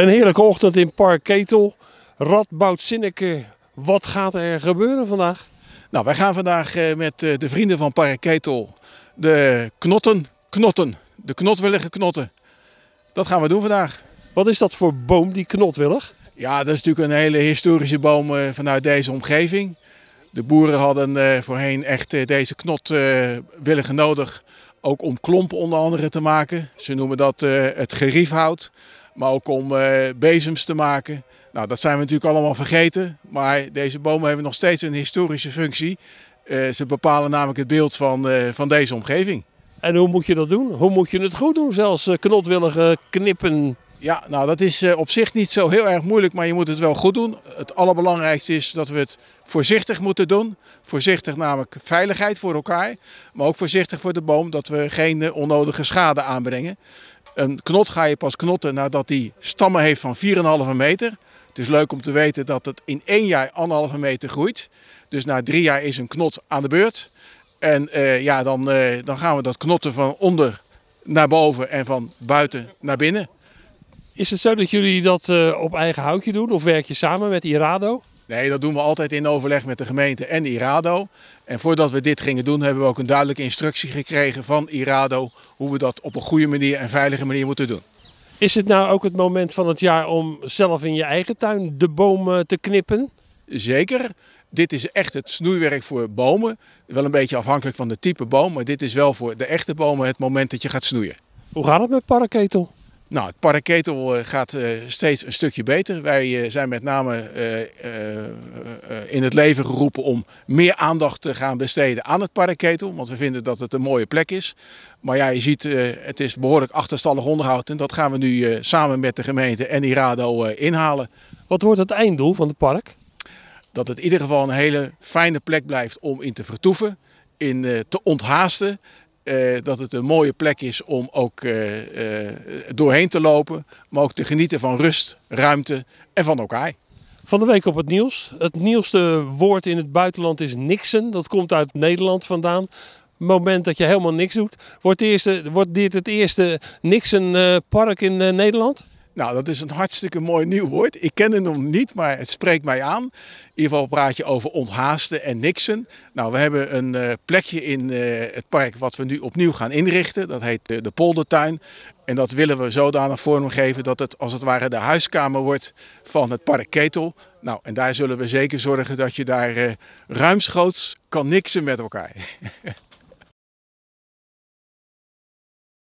Een heerlijke ochtend in Park Ketel. Radboud Zinneke, wat gaat er gebeuren vandaag? Nou, wij gaan vandaag eh, met eh, de vrienden van Park Ketel de knotten knotten. De knotwillige knotten. Dat gaan we doen vandaag. Wat is dat voor boom, die knotwillig? Ja, dat is natuurlijk een hele historische boom eh, vanuit deze omgeving. De boeren hadden voorheen echt deze knotwilligen nodig. Ook om klompen onder andere te maken. Ze noemen dat het geriefhout maar ook om eh, bezems te maken. Nou, dat zijn we natuurlijk allemaal vergeten, maar deze bomen hebben nog steeds een historische functie. Eh, ze bepalen namelijk het beeld van, eh, van deze omgeving. En hoe moet je dat doen? Hoe moet je het goed doen? Zelfs knotwillige knippen. Ja, nou dat is op zich niet zo heel erg moeilijk, maar je moet het wel goed doen. Het allerbelangrijkste is dat we het voorzichtig moeten doen. Voorzichtig namelijk veiligheid voor elkaar, maar ook voorzichtig voor de boom dat we geen onnodige schade aanbrengen. Een knot ga je pas knotten nadat die stammen heeft van 4,5 meter. Het is leuk om te weten dat het in één jaar 1,5 meter groeit. Dus na drie jaar is een knot aan de beurt. En eh, ja, dan, eh, dan gaan we dat knotten van onder naar boven en van buiten naar binnen. Is het zo dat jullie dat eh, op eigen houtje doen of werk je samen met Irado? Nee, dat doen we altijd in overleg met de gemeente en Irado. En voordat we dit gingen doen, hebben we ook een duidelijke instructie gekregen van Irado hoe we dat op een goede manier en veilige manier moeten doen. Is het nou ook het moment van het jaar om zelf in je eigen tuin de bomen te knippen? Zeker. Dit is echt het snoeiwerk voor bomen. Wel een beetje afhankelijk van de type boom, maar dit is wel voor de echte bomen het moment dat je gaat snoeien. Hoe gaat het met paraketel? Nou, het parketel eh, gaat eh, steeds een stukje beter. Wij eh, zijn met name in het leven geroepen om meer aandacht te gaan besteden aan het parketel. Want we vinden dat het een mooie plek is. Maar ja, je ziet, het is behoorlijk achterstallig onderhoud. En dat gaan we nu samen met de gemeente en Irado inhalen. Wat wordt het einddoel van het park? Dat het in ieder geval een hele fijne plek blijft om in te vertoeven, in te onthaasten eh, dat het een mooie plek is om ook eh, eh, doorheen te lopen, maar ook te genieten van rust, ruimte en van elkaar. Van de week op het nieuws. Het nieuwste woord in het buitenland is niksen. Dat komt uit Nederland vandaan. Moment dat je helemaal niks doet. Wordt, eerste, wordt dit het eerste niksen in Nederland? Nou, dat is een hartstikke mooi nieuw woord. Ik ken het nog niet, maar het spreekt mij aan. In ieder geval praat je over onthaasten en niksen. Nou, we hebben een eh, plekje in eh, het park wat we nu opnieuw gaan inrichten. Dat heet eh, de Poldertuin. En dat willen we zodanig vormgeven dat het als het ware de huiskamer wordt van het park Ketel. Nou, en daar zullen we zeker zorgen dat je daar ruimschoots kan niksen met elkaar.